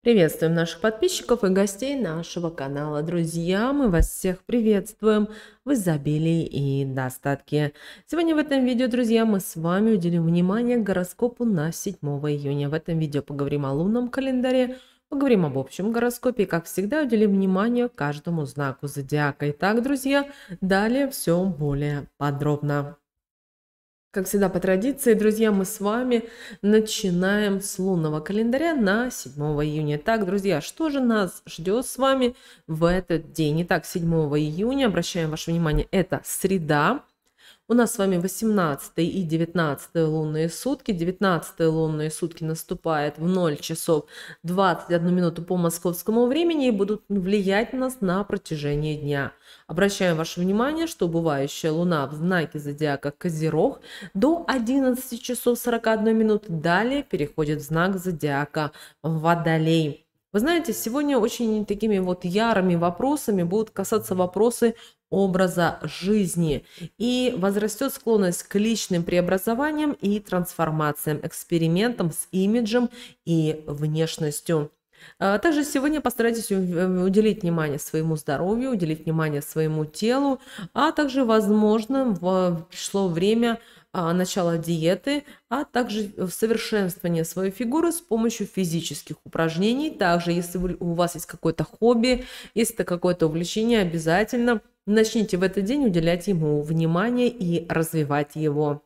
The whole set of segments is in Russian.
Приветствуем наших подписчиков и гостей нашего канала. Друзья, мы вас всех приветствуем в изобилии и достатке. Сегодня в этом видео, друзья, мы с вами уделим внимание гороскопу на 7 июня. В этом видео поговорим о лунном календаре, поговорим об общем гороскопе и, как всегда, уделим внимание каждому знаку зодиака. Итак, друзья, далее все более подробно. Как всегда, по традиции, друзья, мы с вами начинаем с лунного календаря на 7 июня. Так, друзья, что же нас ждет с вами в этот день? Итак, 7 июня, обращаем ваше внимание, это среда. У нас с вами 18 и 19 лунные сутки. 19 лунные сутки наступает в 0 часов 21 минуту по московскому времени и будут влиять на нас на протяжении дня. Обращаем ваше внимание, что убывающая луна в знаке зодиака Козерог до 11 часов 41 минуты далее переходит в знак зодиака Водолей. Вы знаете, сегодня очень такими вот ярыми вопросами будут касаться вопросы образа жизни. И возрастет склонность к личным преобразованиям и трансформациям, экспериментам с имиджем и внешностью. А также сегодня постарайтесь э, уделить внимание своему здоровью, уделить внимание своему телу, а также, возможно, пришло время а, начала диеты, а также совершенствование своей фигуры с помощью физических упражнений. Также, если у вас есть какое-то хобби, если это какое-то увлечение, обязательно начните в этот день уделять ему внимание и развивать его.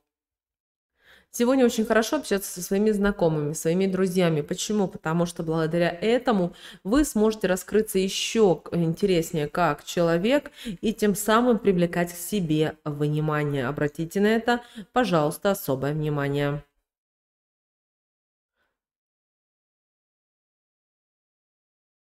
Сегодня очень хорошо общаться со своими знакомыми, своими друзьями. Почему? Потому что благодаря этому вы сможете раскрыться еще интереснее как человек и тем самым привлекать к себе внимание. Обратите на это, пожалуйста, особое внимание.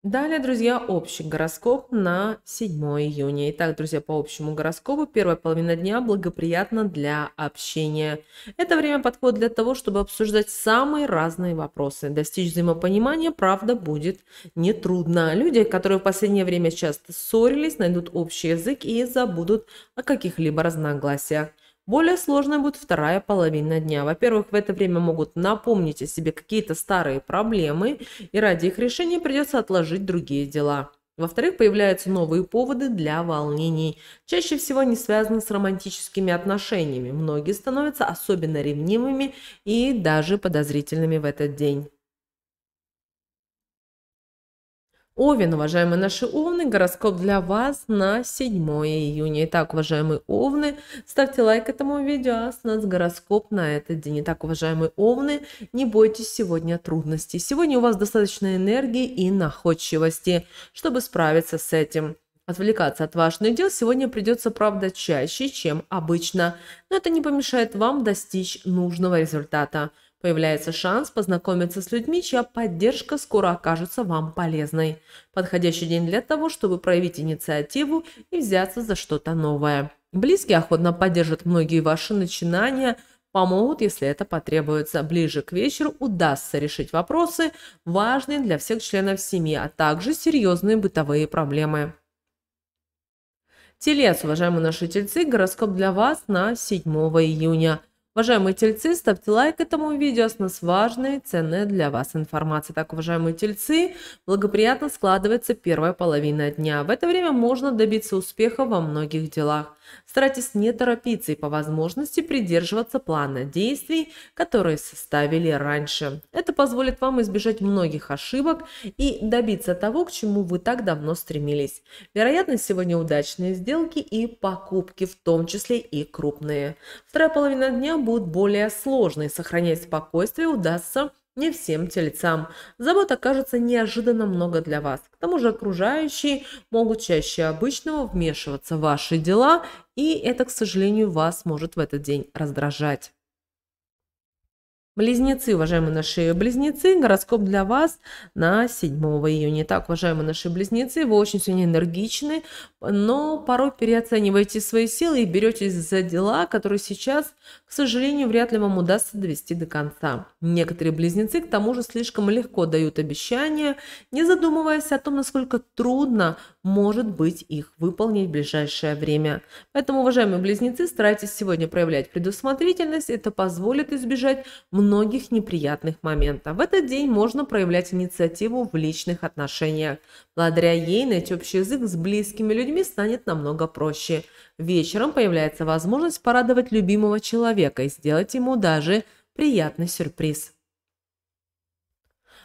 Далее, друзья, общий гороскоп на 7 июня. Итак, друзья, по общему гороскопу первая половина дня благоприятна для общения. Это время подходит для того, чтобы обсуждать самые разные вопросы. Достичь взаимопонимания, правда, будет нетрудно. Люди, которые в последнее время часто ссорились, найдут общий язык и забудут о каких-либо разногласиях. Более сложной будет вторая половина дня. Во-первых, в это время могут напомнить о себе какие-то старые проблемы, и ради их решения придется отложить другие дела. Во-вторых, появляются новые поводы для волнений. Чаще всего они связаны с романтическими отношениями. Многие становятся особенно ревнивыми и даже подозрительными в этот день. Овен, уважаемые наши овны, гороскоп для вас на 7 июня. Итак, уважаемые овны, ставьте лайк этому видео, а с нас гороскоп на этот день. Итак, уважаемые овны, не бойтесь сегодня трудностей. Сегодня у вас достаточно энергии и находчивости, чтобы справиться с этим. Отвлекаться от важных дел сегодня придется, правда, чаще, чем обычно, но это не помешает вам достичь нужного результата. Появляется шанс познакомиться с людьми, чья поддержка скоро окажется вам полезной. Подходящий день для того, чтобы проявить инициативу и взяться за что-то новое. Близкие охотно поддержат многие ваши начинания, помогут, если это потребуется. Ближе к вечеру удастся решить вопросы, важные для всех членов семьи, а также серьезные бытовые проблемы. Телец, уважаемые наши тельцы, гороскоп для вас на 7 июня – Уважаемые тельцы, ставьте лайк этому видео, с нас важная и ценная для вас информация. Так, уважаемые тельцы, благоприятно складывается первая половина дня. В это время можно добиться успеха во многих делах. Старайтесь не торопиться и по возможности придерживаться плана действий, которые составили раньше. Это позволит вам избежать многих ошибок и добиться того, к чему вы так давно стремились. Вероятно, сегодня удачные сделки и покупки, в том числе и крупные. Вторая половина дня будет более сложной. Сохранять спокойствие удастся не всем тельцам. Забот окажется неожиданно много для вас. К тому же окружающие могут чаще обычного вмешиваться в ваши дела, и это, к сожалению, вас может в этот день раздражать. Близнецы, уважаемые наши близнецы, гороскоп для вас на 7 июня. Так, уважаемые наши близнецы, вы очень сегодня энергичны, но порой переоцениваете свои силы и беретесь за дела, которые сейчас к сожалению, вряд ли вам удастся довести до конца. Некоторые близнецы, к тому же, слишком легко дают обещания, не задумываясь о том, насколько трудно может быть их выполнить в ближайшее время. Поэтому, уважаемые близнецы, старайтесь сегодня проявлять предусмотрительность, это позволит избежать многих неприятных моментов. В этот день можно проявлять инициативу в личных отношениях. Благодаря ей найти общий язык с близкими людьми станет намного проще вечером появляется возможность порадовать любимого человека и сделать ему даже приятный сюрприз.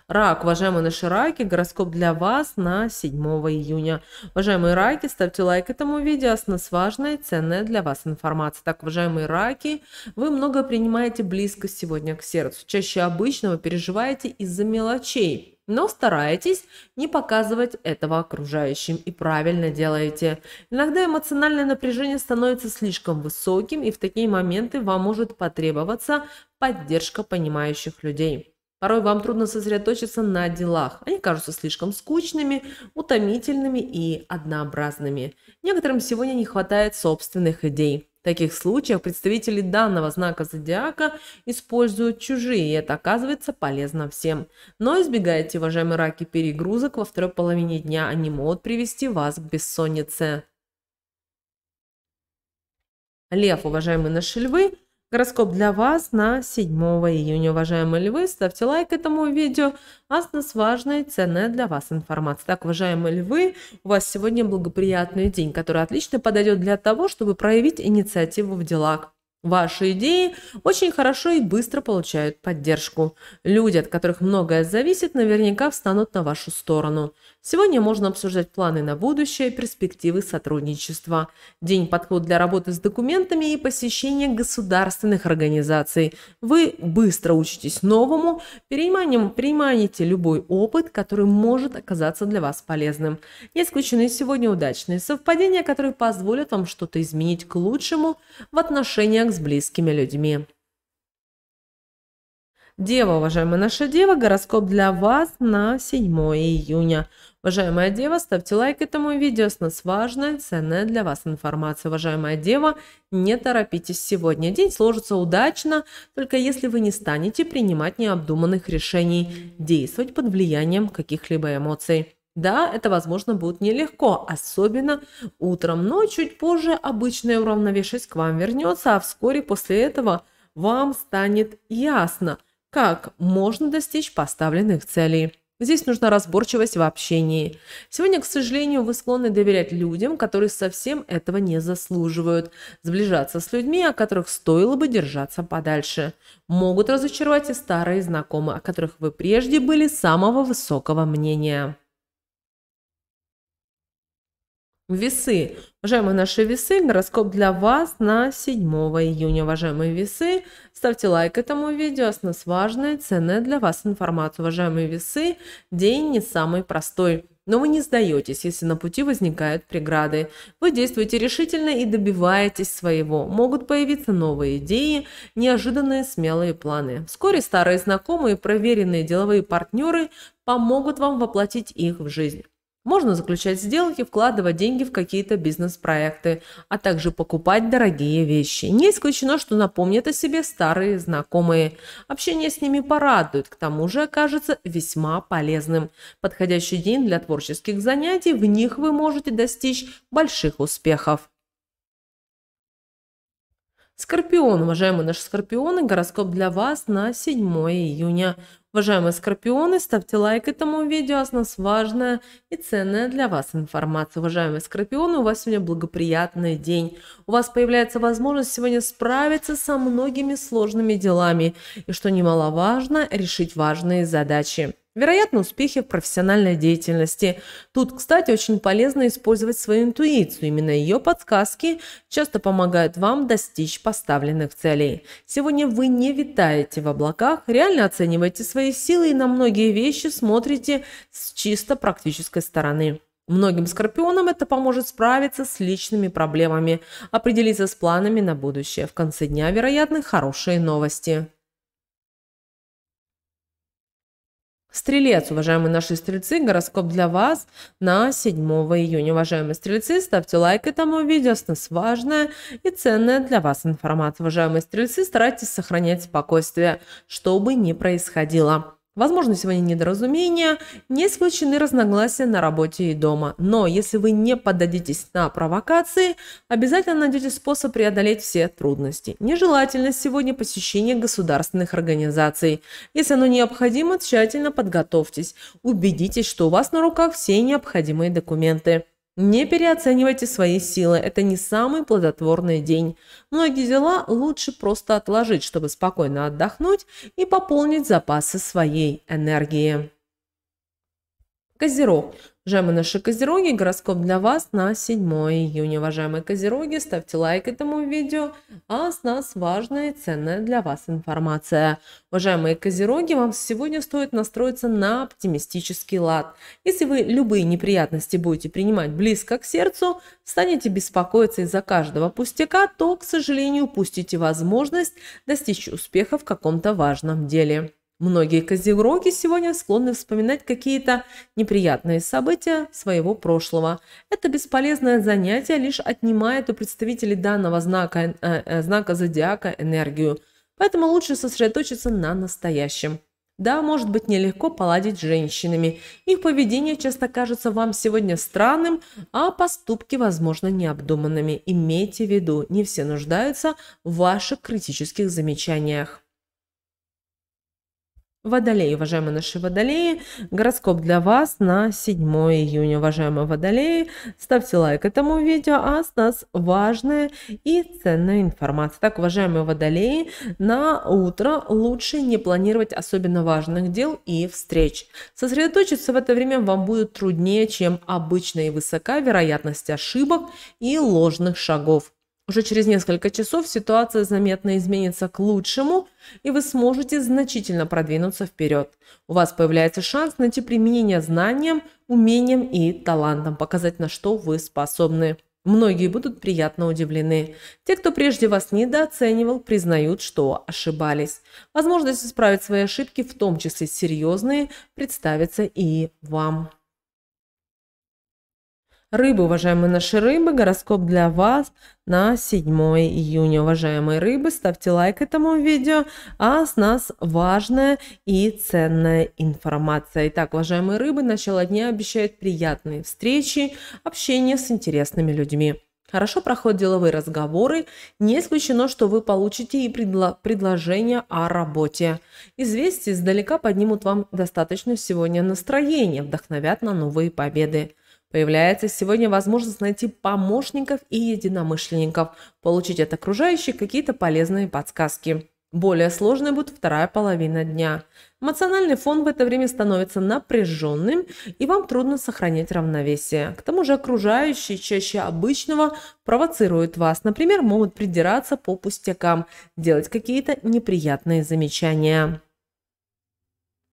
Рак, уважаемые наши раки, гороскоп для вас на 7 июня. Уважаемые раки, ставьте лайк этому видео, с нас важная и ценная для вас информация. Так, уважаемые раки, вы много принимаете близко сегодня к сердцу. Чаще обычного переживаете из-за мелочей но стараетесь не показывать этого окружающим и правильно делаете. Иногда эмоциональное напряжение становится слишком высоким, и в такие моменты вам может потребоваться поддержка понимающих людей. Порой вам трудно сосредоточиться на делах. Они кажутся слишком скучными, утомительными и однообразными. Некоторым сегодня не хватает собственных идей. В таких случаях представители данного знака зодиака используют чужие, и это оказывается полезно всем. Но избегайте, уважаемые раки, перегрузок во второй половине дня, они могут привести вас к бессоннице. Лев, уважаемые наши львы, Гороскоп для вас на 7 июня, уважаемые львы. Ставьте лайк этому видео. А важная и ценная для вас информация. Так, уважаемые львы, у вас сегодня благоприятный день, который отлично подойдет для того, чтобы проявить инициативу в делах Ваши идеи очень хорошо и быстро получают поддержку. Люди, от которых многое зависит, наверняка встанут на вашу сторону. Сегодня можно обсуждать планы на будущее, перспективы сотрудничества. День подход для работы с документами и посещение государственных организаций. Вы быстро учитесь новому, перениманием принимаете любой опыт, который может оказаться для вас полезным. Не исключены сегодня удачные совпадения, которые позволят вам что-то изменить к лучшему в отношениях с близкими людьми. Дева, уважаемая наша дева, гороскоп для вас на 7 июня. Уважаемая дева, ставьте лайк этому видео, с нас важная, ценная для вас информация. Уважаемая дева, не торопитесь сегодня. День сложится удачно, только если вы не станете принимать необдуманных решений, действовать под влиянием каких-либо эмоций. Да, это, возможно, будет нелегко, особенно утром, но чуть позже обычная уравновешенность к вам вернется, а вскоре после этого вам станет ясно, как можно достичь поставленных целей. Здесь нужна разборчивость в общении. Сегодня, к сожалению, вы склонны доверять людям, которые совсем этого не заслуживают, сближаться с людьми, о которых стоило бы держаться подальше. Могут разочаровать и старые знакомые, о которых вы прежде были самого высокого мнения. Весы. Уважаемые наши весы, гороскоп для вас на 7 июня. Уважаемые весы, ставьте лайк этому видео, с нас важная, ценная для вас информация. Уважаемые весы, день не самый простой. Но вы не сдаетесь, если на пути возникают преграды. Вы действуете решительно и добиваетесь своего. Могут появиться новые идеи, неожиданные смелые планы. Вскоре старые знакомые, проверенные деловые партнеры помогут вам воплотить их в жизнь. Можно заключать сделки, вкладывать деньги в какие-то бизнес-проекты, а также покупать дорогие вещи. Не исключено, что напомнят о себе старые знакомые. Общение с ними порадует, к тому же окажется весьма полезным. Подходящий день для творческих занятий, в них вы можете достичь больших успехов. Скорпион, уважаемые наши скорпионы, гороскоп для вас на 7 июня. Уважаемые скорпионы, ставьте лайк этому видео, а с нас важная и ценная для вас информация. Уважаемые скорпионы, у вас сегодня благоприятный день. У вас появляется возможность сегодня справиться со многими сложными делами и, что немаловажно, решить важные задачи. Вероятно, успехи в профессиональной деятельности. Тут, кстати, очень полезно использовать свою интуицию. Именно ее подсказки часто помогают вам достичь поставленных целей. Сегодня вы не витаете в облаках, реально оцениваете свои силы и на многие вещи смотрите с чисто практической стороны. Многим скорпионам это поможет справиться с личными проблемами, определиться с планами на будущее. В конце дня, вероятно, хорошие новости. Стрелец, уважаемые наши стрельцы, гороскоп для вас на 7 июня. Уважаемые стрельцы, ставьте лайк этому видео, с нас важная и ценная для вас информация. Уважаемые стрельцы, старайтесь сохранять спокойствие, чтобы не происходило. Возможно, сегодня недоразумения, не исключены разногласия на работе и дома. Но если вы не поддадитесь на провокации, обязательно найдете способ преодолеть все трудности. Нежелательно сегодня посещение государственных организаций. Если оно необходимо, тщательно подготовьтесь. Убедитесь, что у вас на руках все необходимые документы. Не переоценивайте свои силы, это не самый плодотворный день. Многие дела лучше просто отложить, чтобы спокойно отдохнуть и пополнить запасы своей энергии. Козерог. Уважаемые наши козероги, гороскоп для вас на 7 июня. Уважаемые козероги, ставьте лайк этому видео, а с нас важная и ценная для вас информация. Уважаемые козероги, вам сегодня стоит настроиться на оптимистический лад. Если вы любые неприятности будете принимать близко к сердцу, станете беспокоиться из-за каждого пустяка, то, к сожалению, упустите возможность достичь успеха в каком-то важном деле. Многие козероги сегодня склонны вспоминать какие-то неприятные события своего прошлого. Это бесполезное занятие лишь отнимает у представителей данного знака, э, э, знака зодиака энергию. Поэтому лучше сосредоточиться на настоящем. Да, может быть нелегко поладить с женщинами. Их поведение часто кажется вам сегодня странным, а поступки, возможно, необдуманными. Имейте в виду, не все нуждаются в ваших критических замечаниях. Водолеи, уважаемые наши водолеи, гороскоп для вас на 7 июня, уважаемые водолеи. Ставьте лайк этому видео, а с нас важная и ценная информация. Так, уважаемые водолеи, на утро лучше не планировать особенно важных дел и встреч. Сосредоточиться в это время вам будет труднее, чем обычно и высока вероятность ошибок и ложных шагов. Уже через несколько часов ситуация заметно изменится к лучшему, и вы сможете значительно продвинуться вперед. У вас появляется шанс найти применение знаниям, умениям и талантам, показать на что вы способны. Многие будут приятно удивлены. Те, кто прежде вас недооценивал, признают, что ошибались. Возможность исправить свои ошибки, в том числе серьезные, представится и вам. Рыбы, уважаемые наши рыбы, гороскоп для вас на 7 июня. Уважаемые рыбы, ставьте лайк этому видео, а с нас важная и ценная информация. Итак, уважаемые рыбы, начало дня обещает приятные встречи, общение с интересными людьми. Хорошо проходят деловые разговоры, не исключено, что вы получите и предло предложение о работе. Известия издалека поднимут вам достаточно сегодня настроение, вдохновят на новые победы. Появляется сегодня возможность найти помощников и единомышленников, получить от окружающих какие-то полезные подсказки. Более сложной будет вторая половина дня. Эмоциональный фон в это время становится напряженным, и вам трудно сохранять равновесие. К тому же окружающие чаще обычного провоцируют вас. Например, могут придираться по пустякам, делать какие-то неприятные замечания.